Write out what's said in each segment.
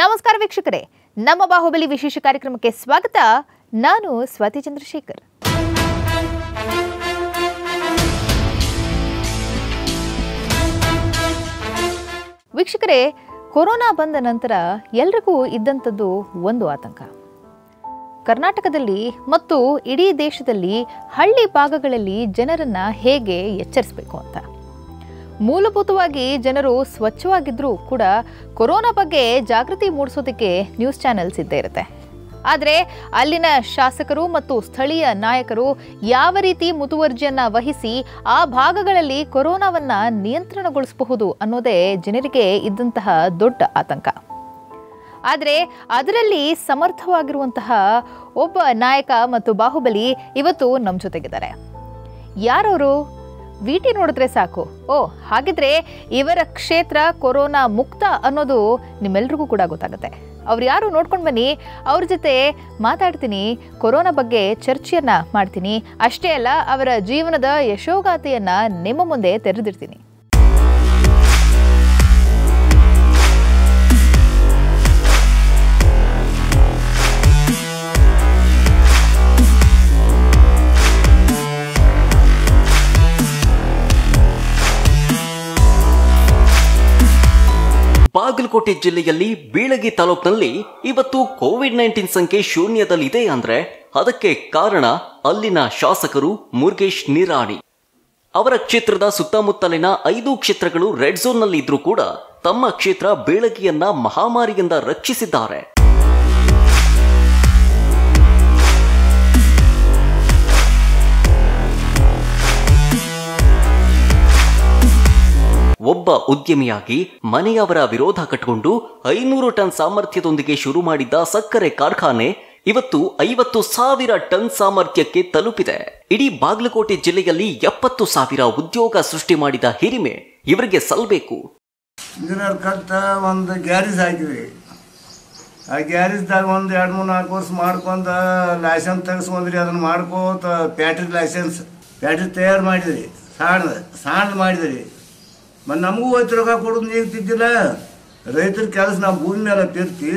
ನಮಸ್ಕಾರ ವೀಕ್ಷಕರೇ ನಮ್ಮ ಬಾಹುಬಲಿ ವಿಶೇಷ ಕಾರ್ಯಕ್ರಮಕ್ಕೆ ಸ್ವಾಗತ ನಾನು ಸ್ವಾತಿ ಚಂದ್ರಶೇಖರ್ ವೀಕ್ಷಕರೇ ಕೊರೋನಾ ಬಂದ ನಂತರ ಎಲ್ರಿಗೂ ಇದ್ದಂಥದ್ದು ಒಂದು ಆತಂಕ ಕರ್ನಾಟಕದಲ್ಲಿ ಮತ್ತು ಇಡೀ ದೇಶದಲ್ಲಿ ಹಳ್ಳಿ ಭಾಗಗಳಲ್ಲಿ ಜನರನ್ನು ಹೇಗೆ ಎಚ್ಚರಿಸಬೇಕು ಅಂತ ಮೂಲಭೂತವಾಗಿ ಜನರು ಸ್ವಚ್ಛವಾಗಿದ್ದರೂ ಕೂಡ ಕೊರೋನಾ ಬಗ್ಗೆ ಜಾಗೃತಿ ಮೂಡಿಸೋದಕ್ಕೆ ನ್ಯೂಸ್ ಚಾನೆಲ್ಸ್ ಇದ್ದೇ ಇರುತ್ತೆ ಆದರೆ ಅಲ್ಲಿನ ಶಾಸಕರು ಮತ್ತು ಸ್ಥಳೀಯ ನಾಯಕರು ಯಾವ ರೀತಿ ಮುತುವರ್ಜಿಯನ್ನು ವಹಿಸಿ ಆ ಭಾಗಗಳಲ್ಲಿ ಕೊರೋನಾವನ್ನು ನಿಯಂತ್ರಣಗೊಳಿಸಬಹುದು ಅನ್ನೋದೇ ಜನರಿಗೆ ಇದ್ದಂತಹ ದೊಡ್ಡ ಆತಂಕ ಆದರೆ ಅದರಲ್ಲಿ ಸಮರ್ಥವಾಗಿರುವಂತಹ ಒಬ್ಬ ನಾಯಕ ಮತ್ತು ಬಾಹುಬಲಿ ಇವತ್ತು ನಮ್ಮ ಜೊತೆಗಿದ್ದಾರೆ ಯಾರವರು ವೀಟಿ ನೋಡಿದ್ರೆ ಸಾಕು ಓ ಹಾಗಿದ್ರೆ ಇವರ ಕ್ಷೇತ್ರ ಕೊರೋನಾ ಮುಕ್ತ ಅನ್ನೋದು ನಿಮ್ಮೆಲ್ರಿಗೂ ಕೂಡ ಗೊತ್ತಾಗುತ್ತೆ ಅವ್ರು ಯಾರು ನೋಡ್ಕೊಂಡು ಬನ್ನಿ ಅವ್ರ ಜೊತೆ ಮಾತಾಡ್ತೀನಿ ಕೊರೋನಾ ಬಗ್ಗೆ ಚರ್ಚೆಯನ್ನು ಮಾಡ್ತೀನಿ ಅಷ್ಟೇ ಅಲ್ಲ ಅವರ ಜೀವನದ ಯಶೋಗಾಥೆಯನ್ನು ನಿಮ್ಮ ಮುಂದೆ ತೆರೆದಿರ್ತೀನಿ ಬಾಗಲಕೋಟೆ ಜಿಲ್ಲೆಯಲ್ಲಿ ಬೀಳಗಿ ತಾಲೂಕಿನಲ್ಲಿ ಇವತ್ತು ಕೋವಿಡ್ ನೈನ್ಟೀನ್ ಸಂಖ್ಯೆ ಶೂನ್ಯದಲ್ಲಿದೆ ಅಂದ್ರೆ ಅದಕ್ಕೆ ಕಾರಣ ಅಲ್ಲಿನ ಶಾಸಕರು ಮುರುಗೇಶ್ ನಿರಾಣಿ ಅವರ ಕ್ಷೇತ್ರದ ಸುತ್ತಮುತ್ತಲಿನ ಐದು ಕ್ಷೇತ್ರಗಳು ರೆಡ್ ಇದ್ರೂ ಕೂಡ ತಮ್ಮ ಕ್ಷೇತ್ರ ಬೀಳಗಿಯನ್ನ ಮಹಾಮಾರಿಯಿಂದ ರಕ್ಷಿಸಿದ್ದಾರೆ ಒಬ್ಬ ಉದ್ಯಮಿಯಾಗಿ ಮನೆಯವರ ವಿರೋಧ ಕಟ್ಟಿಕೊಂಡು ಐನೂರು ಟನ್ ಸಾಮರ್ಥ್ಯದೊಂದಿಗೆ ಶುರು ಮಾಡಿದ್ದ ಸಕ್ಕರೆ ಕಾರ್ಖಾನೆ ಇವತ್ತು ಐವತ್ತು ಸಾವಿರ ಟನ್ ಸಾಮರ್ಥ್ಯಕ್ಕೆ ತಲುಪಿದೆ ಇಡೀ ಬಾಗಲಕೋಟೆ ಜಿಲ್ಲೆಯಲ್ಲಿ ಎಪ್ಪತ್ತು ಸಾವಿರ ಉದ್ಯೋಗ ಸೃಷ್ಟಿ ಮಾಡಿದ ಹಿರಿಮೆ ಇವರಿಗೆ ಸಲ್ಲಬೇಕು ಒಂದು ಗ್ಯಾರೇಜ್ ಆಗಿದೆ ಆ ಗ್ಯಾರೇಜ್ದಾಗ ಒಂದು ಎರಡು ಮೂರು ನಾಲ್ಕು ವರ್ಷ ಮಾಡ್ಕೊಂತ ಲೈಸೆನ್ಸ್ ತೆಗೆಸ್ಕೊಂಡ್ರಿ ಅದನ್ನು ಮಾಡ್ಕೋತ ಪ್ಯಾಟ್ರಿ ಲೈಸೆನ್ಸ್ ಪ್ಯಾಟ್ರಿ ತಯಾರು ಮಾಡಿದ್ರಿ ಸಾಣದ ಸಾಣದ ಮಾಡಿದ್ರಿ ಮತ್ತು ನಮಗೂ ಹೋಯ್ತು ರೊಕ್ಕ ಕೊಡೋದು ನೀವು ತಿದ್ದಿಲ್ಲ ರೈತರ ಕೆಲಸ ನಾವು ಭೂಮಿ ಮೇಲೆ ತಿರ್ತಿ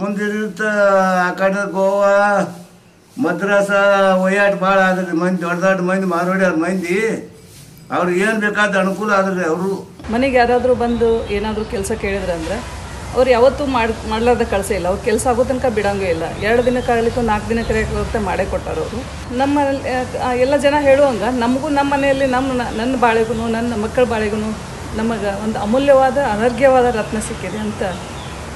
ಮುಂದಿರುತ್ತ ಆ ಕಡೆ ಗೋವಾ ಮದ್ರಾಸ ಒಯ್ಯಾಟ ಭಾಳ ಆದ್ರಿ ಮಂದಿ ದೊಡ್ಡ ದೊಡ್ಡ ಮಂದಿ ಅವ್ರ ಮಂದಿ ಅವ್ರಿಗೆ ಏನು ಬೇಕಾದ ಅನುಕೂಲ ಆದ್ರಿ ಅವರು ಮನೆಗೆ ಯಾರಾದರೂ ಬಂದು ಏನಾದರೂ ಕೆಲಸ ಕೇಳಿದ್ರೆ ಅಂದ್ರೆ ಅವ್ರು ಯಾವತ್ತೂ ಮಾಡಿ ಮಾಡಲಾರ್ದ ಕಳಸ ಇಲ್ಲ ಅವ್ರು ಕೆಲಸ ಆಗೋ ತನಕ ಬಿಡೋಂಗೂ ಇಲ್ಲ ಎರಡು ದಿನಕ್ಕಾಗಲಿಕ್ಕೂ ನಾಲ್ಕು ದಿನ ದಿನಕ್ಕೆ ಮಾಡೇ ಕೊಟ್ಟರು ಅವರು ನಮ್ಮ ಎಲ್ಲ ಜನ ಹೇಳುವಂಗೆ ನಮಗೂ ನಮ್ಮ ಮನೆಯಲ್ಲಿ ನಮ್ಮ ನನ್ನ ಬಾಳೆಗೂ ನನ್ನ ಮಕ್ಕಳ ಬಾಳೆಗೂ ನಮಗೆ ಒಂದು ಅಮೂಲ್ಯವಾದ ಅನರ್ಘ್ಯವಾದ ರತ್ನ ಸಿಕ್ಕಿದೆ ಅಂತ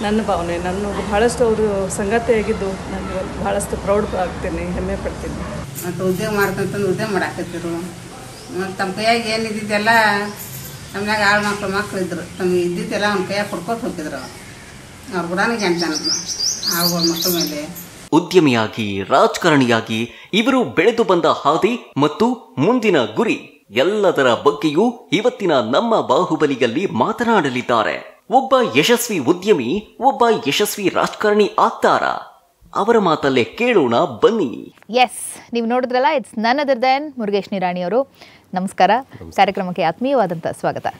ನನ್ನ ಭಾವನೆ ನನ್ನ ಬಹಳಷ್ಟು ಅವರು ಸಂಗತಿ ಆಗಿದ್ದು ನನಗೆ ಭಾಳಷ್ಟು ಪ್ರೌಡ್ ಆಗ್ತೀನಿ ಹೆಮ್ಮೆ ಪಡ್ತೀನಿ ಮತ್ತು ಉದ್ಯೋಗ ಮಾಡ್ತಂತಂದು ಉದ್ಯೋಗ ಮಾಡಾಕತ್ತಿರು ಮತ್ತು ತಮ್ಮ ಕೈಯಾಗ ಏನಿದ್ದಿದ್ದೆಲ್ಲ ನಮ್ಮನ್ಯಾಗ ಆಳು ಮಕ್ಕಳು ಮಕ್ಕಳು ಇದ್ದರು ತಮಗೆ ಇದ್ದಿದ್ದೆಲ್ಲ ಅವ್ನ ಕೈಯಾಗ ಕೊಡ್ಕೊತ ಹೋಗಿದ್ರು ಉದ್ಯಮಿಯಾಗಿ ರಾಜಕಾರಣಿಯಾಗಿ ಇವರು ಬೆಳೆದು ಬಂದ ಹಾದಿ ಮತ್ತು ಮುಂದಿನ ಗುರಿ ಎಲ್ಲದರ ಬಗ್ಗೆಯೂ ಇವತ್ತಿನ ನಮ್ಮ ಬಾಹುಬಲಿಯಲ್ಲಿ ಮಾತನಾಡಲಿದ್ದಾರೆ ಒಬ್ಬ ಯಶಸ್ವಿ ಉದ್ಯಮಿ ಒಬ್ಬ ಯಶಸ್ವಿ ರಾಜಕಾರಣಿ ಆಗ್ತಾರ ಅವರ ಮಾತಲ್ಲೇ ಕೇಳೋಣ ಬನ್ನಿ ಎಸ್ ನೀವು ನೋಡಿದ್ರಲ್ಲ ಇಟ್ಸ್ ನನ್ ಅದರ್ ದೆನ್ ಮುರುಗೇಶ್ ನಿರಾಣಿ ಅವರು ನಮಸ್ಕಾರ ಕಾರ್ಯಕ್ರಮಕ್ಕೆ ಆತ್ಮೀಯವಾದಂಥ ಸ್ವಾಗತ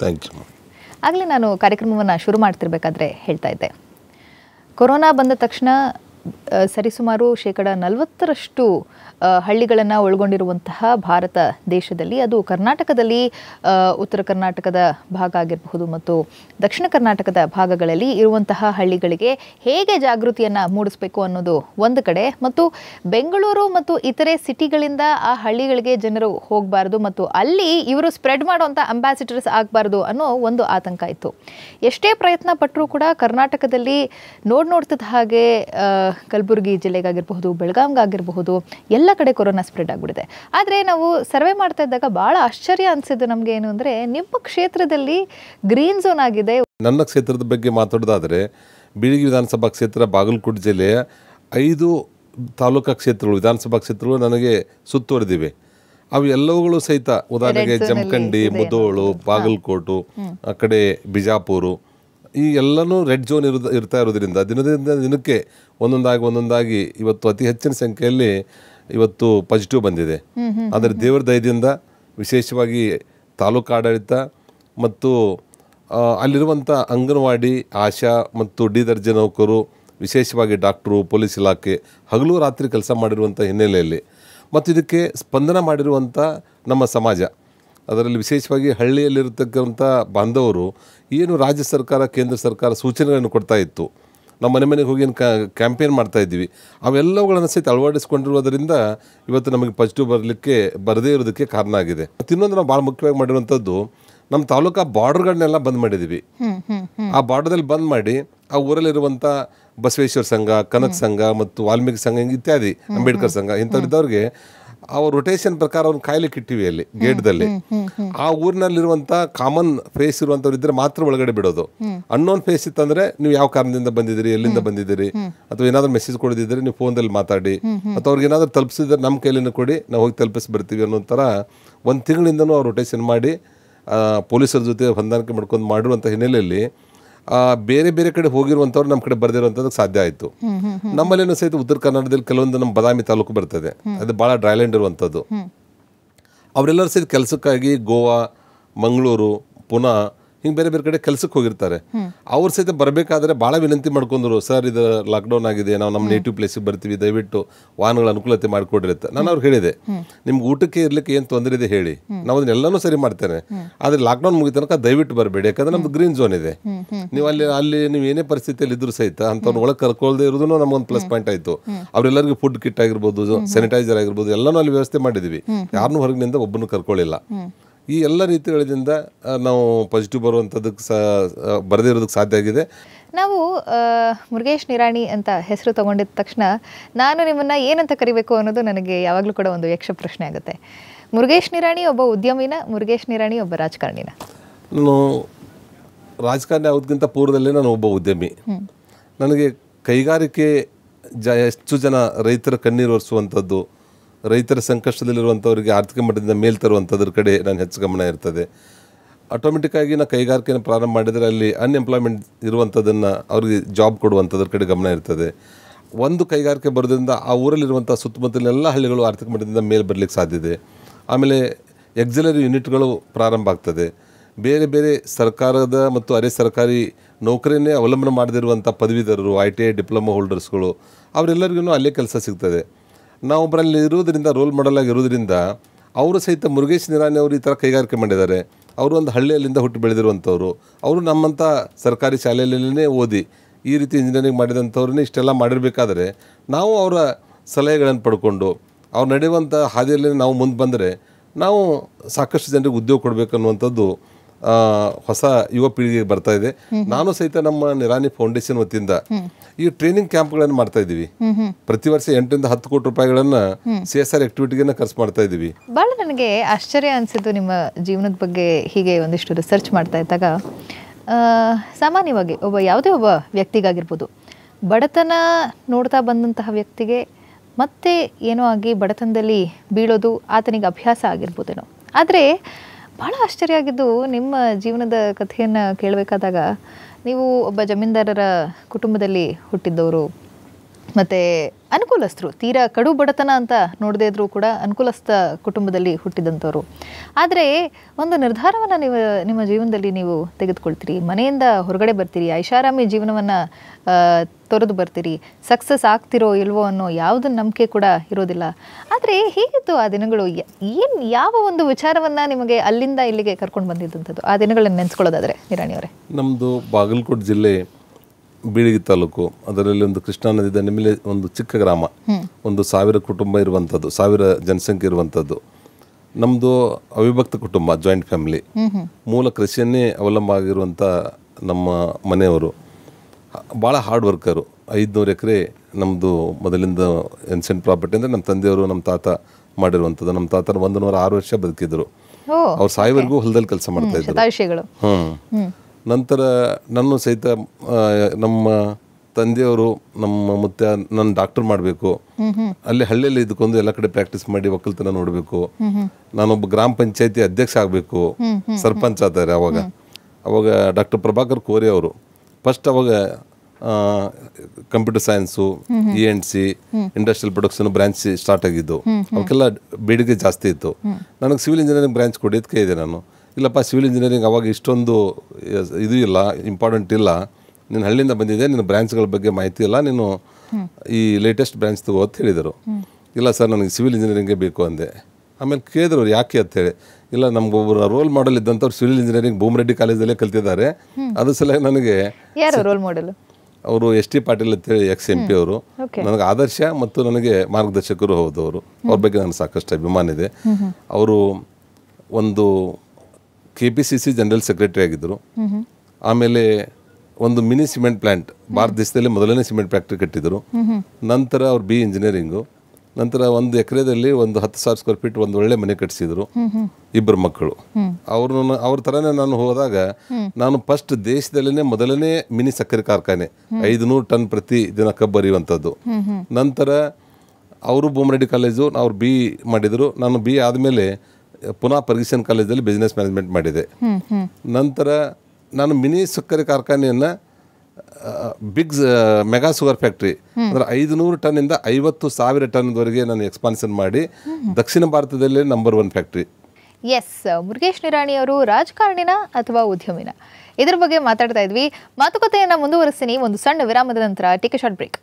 ಆಗಲೇ ನಾನು ಕಾರ್ಯಕ್ರಮವನ್ನು ಶುರು ಮಾಡ್ತಿರ್ಬೇಕಾದ್ರೆ ಹೇಳ್ತಾ ಇದ್ದೆ ಕೊರೋನಾ ಬಂದ ತಕ್ಷಣ ಸರಿಸುಮಾರು ಶೇಕಡ ನಲವತ್ತರಷ್ಟು ಹಳ್ಳಿಗಳನ್ನು ಒಳಗೊಂಡಿರುವಂತಹ ಭಾರತ ದೇಶದಲ್ಲಿ ಅದು ಕರ್ನಾಟಕದಲ್ಲಿ ಉತ್ತರ ಕರ್ನಾಟಕದ ಭಾಗ ಆಗಿರಬಹುದು ಮತ್ತು ದಕ್ಷಿಣ ಕರ್ನಾಟಕದ ಭಾಗಗಳಲ್ಲಿ ಇರುವಂತಹ ಹಳ್ಳಿಗಳಿಗೆ ಹೇಗೆ ಜಾಗೃತಿಯನ್ನು ಮೂಡಿಸಬೇಕು ಅನ್ನೋದು ಒಂದು ಕಡೆ ಮತ್ತು ಬೆಂಗಳೂರು ಮತ್ತು ಇತರೆ ಸಿಟಿಗಳಿಂದ ಆ ಹಳ್ಳಿಗಳಿಗೆ ಜನರು ಹೋಗಬಾರ್ದು ಮತ್ತು ಅಲ್ಲಿ ಇವರು ಸ್ಪ್ರೆಡ್ ಮಾಡುವಂಥ ಅಂಬಾಸಿಡರ್ಸ್ ಆಗಬಾರ್ದು ಅನ್ನೋ ಒಂದು ಆತಂಕ ಇತ್ತು ಎಷ್ಟೇ ಪ್ರಯತ್ನ ಪಟ್ಟರೂ ಕೂಡ ಕರ್ನಾಟಕದಲ್ಲಿ ನೋಡ್ ನೋಡ್ತಿದ್ದ ಹಾಗೆ ಕಲಬುರಗಿ ಜಿಲ್ಲೆಗಾಗಿರಬಹುದು ಆಗಿರಬಹುದು ಎಲ್ಲ ಕಡೆ ಕೊರೋನಾ ಸ್ಪ್ರೆಡ್ ಆಗಿಬಿಡಿದೆ ಆದರೆ ನಾವು ಸರ್ವೆ ಮಾಡ್ತಾ ಇದ್ದಾಗ ಭಾಳ ಆಶ್ಚರ್ಯ ಅನಿಸಿದ್ದು ನಮಗೆ ಏನು ಅಂದರೆ ನಿಮ್ಮ ಕ್ಷೇತ್ರದಲ್ಲಿ ಗ್ರೀನ್ ಝೋನ್ ಆಗಿದೆ ನನ್ನ ಕ್ಷೇತ್ರದ ಬಗ್ಗೆ ಮಾತಾಡೋದಾದರೆ ಬೀಳಿಗಿ ವಿಧಾನಸಭಾ ಕ್ಷೇತ್ರ ಬಾಗಲಕೋಟೆ ಜಿಲ್ಲೆಯ ಐದು ತಾಲೂಕಾ ಕ್ಷೇತ್ರಗಳು ವಿಧಾನಸಭಾ ಕ್ಷೇತ್ರಗಳು ನನಗೆ ಸುತ್ತುವರೆದಿವೆ ಅವು ಎಲ್ಲವುಗಳು ಸಹಿತ ಉದಾಹರಣೆಗೆ ಜಮಖಂಡಿ ಮುದೋಳು ಬಾಗಲಕೋಟು ಆ ಕಡೆ ಬಿಜಾಪುರು ಈ ಎಲ್ಲನೂ ರೆಡ್ ಝೋನ್ ಇರು ಇರ್ತಾ ಇರೋದ್ರಿಂದ ದಿನದಿಂದ ದಿನಕ್ಕೆ ಒಂದೊಂದಾಗಿ ಒಂದೊಂದಾಗಿ ಇವತ್ತು ಅತಿ ಹೆಚ್ಚಿನ ಸಂಖ್ಯೆಯಲ್ಲಿ ಇವತ್ತು ಪಾಸಿಟಿವ್ ಬಂದಿದೆ ಆದರೆ ದೇವರ ದಯದಿಂದ ವಿಶೇಷವಾಗಿ ತಾಲೂಕು ಆಡಳಿತ ಮತ್ತು ಅಲ್ಲಿರುವಂಥ ಅಂಗನವಾಡಿ ಆಶಾ ಮತ್ತು ಡಿ ದರ್ಜೆ ನೌಕರು ವಿಶೇಷವಾಗಿ ಡಾಕ್ಟ್ರು ಪೊಲೀಸ್ ಇಲಾಖೆ ಹಗಲು ರಾತ್ರಿ ಕೆಲಸ ಮಾಡಿರುವಂಥ ಹಿನ್ನೆಲೆಯಲ್ಲಿ ಮತ್ತು ಇದಕ್ಕೆ ಸ್ಪಂದನ ಮಾಡಿರುವಂಥ ನಮ್ಮ ಸಮಾಜ ಅದರಲ್ಲಿ ವಿಶೇಷವಾಗಿ ಹಳ್ಳಿಯಲ್ಲಿರತಕ್ಕಂಥ ಬಾಂಧವರು ಏನು ರಾಜ್ಯ ಸರ್ಕಾರ ಕೇಂದ್ರ ಸರ್ಕಾರ ಸೂಚನೆಗಳನ್ನು ಕೊಡ್ತಾ ಇತ್ತು ನಮ್ಮ ಮನೆ ಮನೆಗೆ ಹೋಗಿ ಏನು ಕ್ಯಾಂಪೇನ್ ಮಾಡ್ತಾ ಇದ್ದೀವಿ ಅವೆಲ್ಲವುಗಳನ್ನು ಸಹಿತ ಅಳವಡಿಸ್ಕೊಂಡಿರೋದರಿಂದ ಇವತ್ತು ನಮಗೆ ಪಾಸಿಟಿವ್ ಬರಲಿಕ್ಕೆ ಬರದೇ ಇರೋದಕ್ಕೆ ಕಾರಣ ಆಗಿದೆ ಮತ್ತು ಇನ್ನೊಂದು ನಾವು ಭಾಳ ಮುಖ್ಯವಾಗಿ ಮಾಡಿರುವಂಥದ್ದು ನಮ್ಮ ತಾಲೂಕಾ ಬಾರ್ಡರ್ಗಳನ್ನೆಲ್ಲ ಬಂದ್ ಮಾಡಿದ್ದೀವಿ ಆ ಬಾರ್ಡರ್ದಲ್ಲಿ ಬಂದ್ ಮಾಡಿ ಆ ಊರಲ್ಲಿರುವಂಥ ಬಸವೇಶ್ವರ ಸಂಘ ಕನಕ ಸಂಘ ಮತ್ತು ವಾಲ್ಮೀಕಿ ಸಂಘ ಇತ್ಯಾದಿ ಅಂಬೇಡ್ಕರ್ ಸಂಘ ಇಂಥವ್ರಿದ್ದವ್ರಿಗೆ ಅವ್ರ ರೊಟೇಷನ್ ಪ್ರಕಾರ ಅವ್ರನ್ನ ಕಾಯಿಲೆ ಕಿಟ್ಟಿವಿ ಅಲ್ಲಿ ಗೇಟ್ದಲ್ಲಿ ಆ ಊರಿನಲ್ಲಿರುವಂಥ ಕಾಮನ್ ಫೇಸ್ ಇರುವಂಥವ್ರು ಇದ್ರೆ ಮಾತ್ರ ಒಳಗಡೆ ಬಿಡೋದು ಅನ್ನೋನ್ ಫೇಸ್ ಇತ್ತಂದ್ರೆ ನೀವು ಯಾವ ಕಾರಣದಿಂದ ಬಂದಿದ್ದೀರಿ ಎಲ್ಲಿಂದ ಬಂದಿದ್ದೀರಿ ಅಥವಾ ಏನಾದ್ರು ಮೆಸೇಜ್ ಕೊಡದಿದ್ರೆ ನೀವು ಫೋನ್ದಲ್ಲಿ ಮಾತಾಡಿ ಅಥವಾ ಅವ್ರಿಗೆ ಏನಾದ್ರು ತಲುಪಿಸಿದ್ರೆ ನಮ್ಮ ಕೈಲಿನ ಕೊಡಿ ನಾವು ಹೋಗಿ ತಲುಪಿಸಿ ಬರ್ತೀವಿ ಅನ್ನೋ ಥರ ಒಂದು ತಿಂಗಳಿಂದನೂ ಅವ್ರು ರೊಟೇಷನ್ ಮಾಡಿ ಪೊಲೀಸರ ಜೊತೆ ಹೊಂದಾಣಿಕೆ ಮಾಡ್ಕೊಂಡು ಮಾಡಿರುವಂಥ ಹಿನ್ನೆಲೆಯಲ್ಲಿ ಬೇರೆ ಬೇರೆ ಕಡೆ ಹೋಗಿರುವಂತವ್ರು ನಮ್ಮ ಕಡೆ ಬರೆದಿರುವಂಥದ್ದಕ್ಕೆ ಸಾಧ್ಯ ಆಯಿತು ನಮ್ಮಲ್ಲೇನು ಸಹಿತ ಉತ್ತರ ಕರ್ನಾಟಕದಲ್ಲಿ ಕೆಲವೊಂದು ನಮ್ಮ ಬದಾಮಿ ತಾಲೂಕು ಬರ್ತದೆ ಅದು ಭಾಳ ಡ್ರೈಲ್ಯಾಂಡ್ ಇರುವಂಥದ್ದು ಅವರೆಲ್ಲರೂ ಸಹಿತ ಕೆಲಸಕ್ಕಾಗಿ ಗೋವಾ ಮಂಗಳೂರು ಪುನಃ ಹಿಂಗೆ ಬೇರೆ ಬೇರೆ ಕಡೆ ಕೆಲಸಕ್ಕೆ ಹೋಗಿರ್ತಾರೆ ಅವ್ರ ಸಹಿತ ಬರಬೇಕಾದ್ರೆ ಭಾಳ ವಿನಂತಿ ಮಾಡ್ಕೊಂಡ್ರು ಸರ್ ಇದು ಲಾಕ್ಡೌನ್ ಆಗಿದೆ ನಾವು ನಮ್ಮ ನೇಟಿವ್ ಪ್ಲೇಸಿಗೆ ಬರ್ತೀವಿ ದಯವಿಟ್ಟು ವಾಹನಗಳ ಅನುಕೂಲತೆ ಮಾಡಿಕೊಡ್ರಿ ಅಂತ ನಾನು ಅವ್ರು ಹೇಳಿದೆ ನಿಮ್ಗೆ ಊಟಕ್ಕೆ ಇರ್ಲಿಕ್ಕೆ ಏನು ತೊಂದರೆ ಇದೆ ಹೇಳಿ ನಾವು ಅದನ್ನೆಲ್ಲನೂ ಸರಿ ಮಾಡ್ತೇನೆ ಆದರೆ ಲಾಕ್ಡೌನ್ ಮುಗಿದ ತನಕ ದಯವಿಟ್ಟು ಬರಬೇಡಿ ಯಾಕಂದ್ರೆ ನಮ್ದು ಗ್ರೀನ್ ಝೋನ್ ಇದೆ ನೀವು ಅಲ್ಲಿ ಅಲ್ಲಿ ನೀವು ಏನೇ ಪರಿಸ್ಥಿತಿಯಲ್ಲಿ ಇದ್ರು ಸಹಿತ ಅಂಥವ್ರು ಒಳಗೆ ಕರ್ಕೊಳ್ದೆ ಇರೋದು ನಮಗೊಂದು ಪ್ಲಸ್ ಪಾಯಿಂಟ್ ಆಯಿತು ಅವರೆಲ್ಲರಿಗೂ ಫುಡ್ ಕಿಟ್ ಆಗಿರ್ಬೋದು ಸ್ಯಾನಿಟೈಸರ್ ಆಗಿರ್ಬೋದು ಎಲ್ಲನೂ ಅಲ್ಲಿ ವ್ಯವಸ್ಥೆ ಮಾಡಿದ್ವಿ ಯಾರನ್ನೂ ಹೊರಗಿನಿಂದ ಒಬ್ಬನು ಕರ್ಕೊಳ್ಳಿಲ್ಲ ಈ ಎಲ್ಲ ರೀತಿಗಳಿಂದ ನಾವು ಪಾಸಿಟಿವ್ ಬರುವಂಥದ್ದಕ್ಕೆ ಸಹ ಬರೆದಿರೋದಕ್ಕೆ ಸಾಧ್ಯ ಆಗಿದೆ ನಾವು ಮುರುಗೇಶ್ ನಿರಾಣಿ ಅಂತ ಹೆಸರು ತಗೊಂಡಿದ್ದ ತಕ್ಷಣ ನಾನು ನಿಮ್ಮನ್ನು ಏನಂತ ಕರಿಬೇಕು ಅನ್ನೋದು ನನಗೆ ಯಾವಾಗಲೂ ಕೂಡ ಒಂದು ಯಕ್ಷ ಪ್ರಶ್ನೆ ಆಗುತ್ತೆ ಮುರುಗೇಶ್ ನಿರಾಣಿ ಒಬ್ಬ ಉದ್ಯಮಿನ ಮುರುಗೇಶ್ ನಿರಾಣಿ ಒಬ್ಬ ರಾಜಕಾರಣಿನ ನಾನು ರಾಜಕಾರಣಿ ಆಗೋದಕ್ಕಿಂತ ಪೂರ್ವದಲ್ಲೇ ನಾನು ಒಬ್ಬ ಉದ್ಯಮಿ ನನಗೆ ಕೈಗಾರಿಕೆ ಜ ಎಷ್ಟು ಜನ ರೈತರ ಕಣ್ಣೀರು ಒರೆಸುವಂಥದ್ದು ರೈತರ ಸಂಕಷ್ಟದಲ್ಲಿರುವಂಥವರಿಗೆ ಆರ್ಥಿಕ ಮಟ್ಟದಿಂದ ಮೇಲ್ ತರುವಂಥದ್ರ ಕಡೆ ನಾನು ಹೆಚ್ಚು ಗಮನ ಇರ್ತದೆ ಆಟೋಮೆಟಿಕ್ಕಾಗಿ ನಾನು ಕೈಗಾರಿಕೆಯನ್ನು ಪ್ರಾರಂಭ ಮಾಡಿದರೆ ಅಲ್ಲಿ ಅನ್ಎಂಪ್ಲಾಯ್ಮೆಂಟ್ ಇರುವಂಥದ್ದನ್ನು ಅವರಿಗೆ ಜಾಬ್ ಕೊಡುವಂಥದ್ರ ಕಡೆ ಗಮನ ಇರ್ತದೆ ಒಂದು ಕೈಗಾರಿಕೆ ಬರೋದ್ರಿಂದ ಆ ಊರಲ್ಲಿರುವಂಥ ಸುತ್ತಮುತ್ತಲೆಲ್ಲ ಹಳ್ಳಿಗಳು ಆರ್ಥಿಕ ಮಟ್ಟದಿಂದ ಮೇಲೆ ಬರಲಿಕ್ಕೆ ಸಾಧ್ಯತೆ ಆಮೇಲೆ ಎಕ್ಸಿಲರಿ ಯೂನಿಟ್ಗಳು ಪ್ರಾರಂಭ ಆಗ್ತದೆ ಬೇರೆ ಬೇರೆ ಸರ್ಕಾರದ ಮತ್ತು ಅರೆ ಸರ್ಕಾರಿ ನೌಕರಿನೇ ಅವಲಂಬನೆ ಮಾಡದಿರುವಂಥ ಪದವೀಧರರು ಐ ಟಿ ಐ ಡಿಪ್ಲೊಮಾ ಹೋಲ್ಡರ್ಸ್ಗಳು ಅವರೆಲ್ಲರಿಗೂ ಅಲ್ಲೇ ಕೆಲಸ ಸಿಗ್ತದೆ ನಾವು ಒಬ್ಬರಲ್ಲಿ ಇರುವುದರಿಂದ ರೋಲ್ ಮಾಡಲ್ ಆಗಿರೋದ್ರಿಂದ ಅವರು ಸಹಿತ ಮುರುಗೇಶ್ ನಿರಾಣಿ ಅವರು ಈ ಥರ ಕೈಗಾರಿಕೆ ಮಾಡಿದ್ದಾರೆ ಅವರು ಒಂದು ಹಳ್ಳಿಯಲ್ಲಿಂದ ಹುಟ್ಟು ಬೆಳೆದಿರುವಂಥವ್ರು ಅವರು ನಮ್ಮಂಥ ಸರ್ಕಾರಿ ಶಾಲೆಯಲ್ಲೇ ಓದಿ ಈ ರೀತಿ ಇಂಜಿನಿಯರಿಂಗ್ ಮಾಡಿದಂಥವ್ರನ್ನೇ ಇಷ್ಟೆಲ್ಲ ಮಾಡಿರಬೇಕಾದ್ರೆ ನಾವು ಅವರ ಸಲಹೆಗಳನ್ನು ಪಡ್ಕೊಂಡು ಅವ್ರು ನಡೆಯುವಂಥ ಹಾದಿಯಲ್ಲಿ ನಾವು ಮುಂದೆ ಬಂದರೆ ನಾವು ಸಾಕಷ್ಟು ಜನರಿಗೆ ಉದ್ಯೋಗ ಕೊಡಬೇಕನ್ನುವಂಥದ್ದು ಹೊಸ ಯುವ ಪೀಳಿಗೆ ಬರ್ತಾ ಇದೆ ನಾನು ಸಹಿತ ನಮ್ಮ ನಿರಾನಿ ಫೌಂಡೇಶನ್ ವತಿಯಿಂದ ಈ ಟ್ರೈನಿಂಗ್ ಕ್ಯಾಂಪ್ಗಳನ್ನು ಮಾಡ್ತಾ ಇದೀವಿ ಪ್ರತಿ ವರ್ಷ ಎಂಟರಿಂದ ಹತ್ತು ಕೋಟಿ ರೂಪಾಯಿಗಳನ್ನ ಸಿ ಎಸ್ ಆರ್ ಆಕ್ಟಿವಿಟಿಗೆ ಖರ್ಚು ಮಾಡ್ತಾ ಇದೀವಿ ಬಹಳ ನನಗೆ ಆಶ್ಚರ್ಯ ಅನಿಸಿದ್ದು ನಿಮ್ಮ ಜೀವನದ ಬಗ್ಗೆ ಹೀಗೆ ಒಂದಿಷ್ಟು ರಿಸರ್ಚ್ ಮಾಡ್ತಾ ಇದ್ದಾಗ ಸಾಮಾನ್ಯವಾಗಿ ಒಬ್ಬ ಯಾವುದೇ ಒಬ್ಬ ವ್ಯಕ್ತಿಗಾಗಿರ್ಬೋದು ಬಡತನ ನೋಡ್ತಾ ಬಂದಂತಹ ವ್ಯಕ್ತಿಗೆ ಮತ್ತೆ ಏನೋ ಆಗಿ ಬಡತನದಲ್ಲಿ ಬೀಳೋದು ಆತನಿಗೆ ಅಭ್ಯಾಸ ಆಗಿರ್ಬೋದೇನೋ ಆದರೆ ಭಾಳ ಆಶ್ಚರ್ಯ ಆಗಿದ್ದು ನಿಮ್ಮ ಜೀವನದ ಕಥೆಯನ್ನು ಕೇಳಬೇಕಾದಾಗ ನೀವು ಒಬ್ಬ ಜಮೀನ್ದಾರರ ಕುಟುಂಬದಲ್ಲಿ ಹುಟ್ಟಿದ್ದವರು ಮತ್ತು ಅನುಕೂಲಸ್ಥರು ತೀರಾ ಕಡು ಬಡತನ ಅಂತ ನೋಡದೇ ಇದ್ರೂ ಕೂಡ ಅನುಕೂಲಸ್ಥ ಕುಟುಂಬದಲ್ಲಿ ಹುಟ್ಟಿದಂಥವ್ರು ಆದರೆ ಒಂದು ನಿರ್ಧಾರವನ್ನು ನೀವು ನಿಮ್ಮ ಜೀವನದಲ್ಲಿ ನೀವು ತೆಗೆದುಕೊಳ್ತೀರಿ ಮನೆಯಿಂದ ಹೊರಗಡೆ ಬರ್ತೀರಿ ಐಷಾರಾಮಿ ಜೀವನವನ್ನು ತೊರೆದು ಬರ್ತೀರಿ ಸಕ್ಸಸ್ ಆಗ್ತಿರೋ ಇಲ್ವೋ ಅನ್ನೋ ಯಾವುದನ್ನ ನಂಬಿಕೆ ಕೂಡ ಇರೋದಿಲ್ಲ ಆದರೆ ಹೇಗಿತ್ತು ಆ ದಿನಗಳು ಏನು ಯಾವ ಒಂದು ವಿಚಾರವನ್ನು ನಿಮಗೆ ಅಲ್ಲಿಂದ ಇಲ್ಲಿಗೆ ಕರ್ಕೊಂಡು ಬಂದಿದ್ದಂಥದ್ದು ಆ ದಿನಗಳನ್ನು ನೆನೆಸ್ಕೊಳ್ಳೋದಾದರೆ ಅವರೇ ನಮ್ಮದು ಬಾಗಲಕೋಟೆ ಜಿಲ್ಲೆ ಬೀಳಿಗೆ ತಾಲೂಕು ಅದರಲ್ಲಿ ಒಂದು ಕೃಷ್ಣಾ ನದಿ ದಂಡೆ ಒಂದು ಚಿಕ್ಕ ಗ್ರಾಮ ಒಂದು ಸಾವಿರ ಕುಟುಂಬ ಇರುವಂಥದ್ದು ಸಾವಿರ ಜನಸಂಖ್ಯೆ ಇರುವಂಥದ್ದು ನಮ್ಮದು ಅವಿಭಕ್ತ ಕುಟುಂಬ ಜಾಯಿಂಟ್ ಫ್ಯಾಮಿಲಿ ಮೂಲ ಕೃಷಿಯನ್ನೇ ಅವಲಂಬ ಆಗಿರುವಂಥ ನಮ್ಮ ಮನೆಯವರು ಭಾಳ ಹಾರ್ಡ್ ವರ್ಕರು ಐದುನೂರು ಎಕರೆ ನಮ್ಮದು ಮೊದಲಿಂದ ಎನ್ಸೆಂಟ್ ಪ್ರಾಪರ್ಟಿ ಅಂದರೆ ನಮ್ಮ ತಂದೆಯವರು ನಮ್ಮ ತಾತ ಮಾಡಿರುವಂಥದ್ದು ನಮ್ಮ ತಾತ ಒಂದು ನೂರ ಆರು ವರ್ಷ ಬದುಕಿದ್ರು ಅವ್ರು ಸಾಯಿವರೆಗೂ ಹೊಲದಲ್ಲಿ ಕೆಲಸ ಮಾಡ್ತಾ ಇದ್ದರು ಹ್ಞೂ ನಂತರ ನಾನು ಸಹಿತ ನಮ್ಮ ತಂದೆಯವರು ನಮ್ಮ ಮುತ್ತ ನನ್ನ ಡಾಕ್ಟರ್ ಮಾಡಬೇಕು ಅಲ್ಲಿ ಹಳ್ಳಿಯಲ್ಲಿ ಇದ್ಕೊಂಡು ಎಲ್ಲ ಕಡೆ ಪ್ರಾಕ್ಟೀಸ್ ಮಾಡಿ ಒಕ್ಕಲ್ತನ ನೋಡಬೇಕು ನಾನೊಬ್ಬ ಗ್ರಾಮ ಪಂಚಾಯತಿ ಅಧ್ಯಕ್ಷ ಆಗಬೇಕು ಸರ್ಪಂಚ್ ಆದರೆ ಅವಾಗ ಅವಾಗ ಡಾಕ್ಟರ್ ಪ್ರಭಾಕರ್ ಕೋರೆ ಅವರು ಫಸ್ಟ್ ಅವಾಗ computer science E N C industrial production branch start ಆಗಿದ್ದು ಅವಕ್ಕೆಲ್ಲ ಬೇಡಿಕೆ ಜಾಸ್ತಿ ಇತ್ತು ನನಗೆ ಸಿವಿಲ್ ಇಂಜಿನಿಯರಿಂಗ್ ಬ್ರಾಂಚ್ ಕೊಡೋದಕ್ಕೆ ಇದೆ ನಾನು ಇಲ್ಲಪ್ಪ ಸಿವಿಲ್ ಇಂಜಿನಿಯರಿಂಗ್ ಅವಾಗ ಇಷ್ಟೊಂದು ಇದು ಇಲ್ಲ ಇಂಪಾರ್ಟೆಂಟ್ ಇಲ್ಲ ನೀನು ಹಳ್ಳಿಯಿಂದ ಬಂದಿದೆ ನಿನ್ನ ಬ್ರಾಂಚ್ಗಳ ಬಗ್ಗೆ ಮಾಹಿತಿ ಇಲ್ಲ ನೀನು ಈ ಲೇಟೆಸ್ಟ್ ಬ್ರಾಂಚ್ ತಗೋ ಅಂತ ಹೇಳಿದರು ಇಲ್ಲ ಸರ್ ನನಗೆ ಸಿವಿಲ್ ಇಂಜಿನಿಯರಿಂಗೇ ಬೇಕು ಅಂದೆ ಆಮೇಲೆ ಕೇಳಿದ್ರು ಯಾಕೆ ಅಂತೇಳಿ ಇಲ್ಲ ನಮ್ಗೊಬ್ಬರು ರೋಲ್ ಮಾಡಲ್ ಇದ್ದಂಥವ್ರು ಸಿವಿಲ್ ಇಂಜಿನಿಯರಿಂಗ್ ಭೂಮರೆಡ್ಡಿ ಕಾಲೇಜಲ್ಲೇ ಕಲ್ತಿದ್ದಾರೆ ಅದ್ರ ಸಲಹೆ ನನಗೆ ರೋಲ್ ಮಾಡೆಲ್ ಅವರು ಎಸ್ ಟಿ ಪಾಟೀಲ್ ಅಂತೇಳಿ ಎಕ್ಸ್ ಎಂ ಪಿ ಅವರು ನನಗೆ ಆದರ್ಶ ಮತ್ತು ನನಗೆ ಮಾರ್ಗದರ್ಶಕರು ಹೌದು ಅವರು ಅವ್ರ ಬಗ್ಗೆ ನನಗೆ ಸಾಕಷ್ಟು ಅಭಿಮಾನ ಇದೆ ಅವರು ಒಂದು K P C C general secretary ಆಗಿದ್ದರು ಆಮೇಲೆ ಒಂದು ಮಿನಿ ಸಿಮೆಂಟ್ ಪ್ಲಾಂಟ್ ಭಾರತ ದೇಶದಲ್ಲಿ ಮೊದಲನೇ ಸಿಮೆಂಟ್ ಫ್ಯಾಕ್ಟ್ರಿ ಕಟ್ಟಿದ್ರು ನಂತರ ಅವ್ರು ಬಿ ಇಂಜಿನಿಯರಿಂಗು ನಂತರ ಒಂದು ಎಕರೆದಲ್ಲಿ ಒಂದು ಹತ್ತು ಸಾವಿರ ಸ್ಕ್ವೇರ್ ಫೀಟ್ ಒಂದು ಒಳ್ಳೆ ಮನೆ ಕಟ್ಟಿಸಿದ್ರು ಇಬ್ಬರು ಮಕ್ಕಳು ಅವ್ರನ್ನ ಅವ್ರ ಥರನೇ ನಾನು ಹೋದಾಗ ನಾನು ಫಸ್ಟ್ ದೇಶದಲ್ಲೇ ಮೊದಲನೇ ಮಿನಿ ಸಕ್ಕರೆ ಕಾರ್ಖಾನೆ ನೂರು ಟನ್ ಪ್ರತಿ ದಿನ ಕಬ್ಬು ನಂತರ ಅವರು ಬೊಮ್ಮರೆಡ್ಡಿ ಕಾಲೇಜು ಅವ್ರು ಬಿ ಮಾಡಿದರು ನಾನು ಬಿ ಆದಮೇಲೆ ಪುನಃ ಪರ್ಗಿಸನ್ ಕಾಲೇಜಲ್ಲಿ ಬಿಸ್ನೆಸ್ ಮ್ಯಾನೇಜ್ಮೆಂಟ್ ಮಾಡಿದೆ ನಂತರ ನಾನು ಮಿನಿ ಸಕ್ಕರೆ ಕಾರ್ಖಾನೆಯನ್ನು ಬಿಗ್ ಮೆಗಾ ಸುಗರ್ ಫ್ಯಾಕ್ಟ್ರಿ ಅಂದರೆ ಐದು ನೂರು ಟನ್ನಿಂದ ಐವತ್ತು ಸಾವಿರ ಟನ್ವರೆಗೆ ನಾನು ಎಕ್ಸ್ಪಾನ್ಷನ್ ಮಾಡಿ ದಕ್ಷಿಣ ಭಾರತದಲ್ಲೇ number one factory S Murugesh Nirani ಅವರು ರಾಜಕಾರಣಿನ ಅಥವಾ ಉದ್ಯಮಿನ ಇದರ ಬಗ್ಗೆ ಮಾತಾಡ್ತಾ ಇದ್ವಿ ಮಾತುಕತೆಯನ್ನು ಮುಂದುವರಿಸ್ತೀನಿ ಒಂದು ಸಣ್ಣ ವಿರಾಮದ ನಂತರ ಟೇಕ್ ಶಾರ್ಟ್ ಬ್ರೇಕ್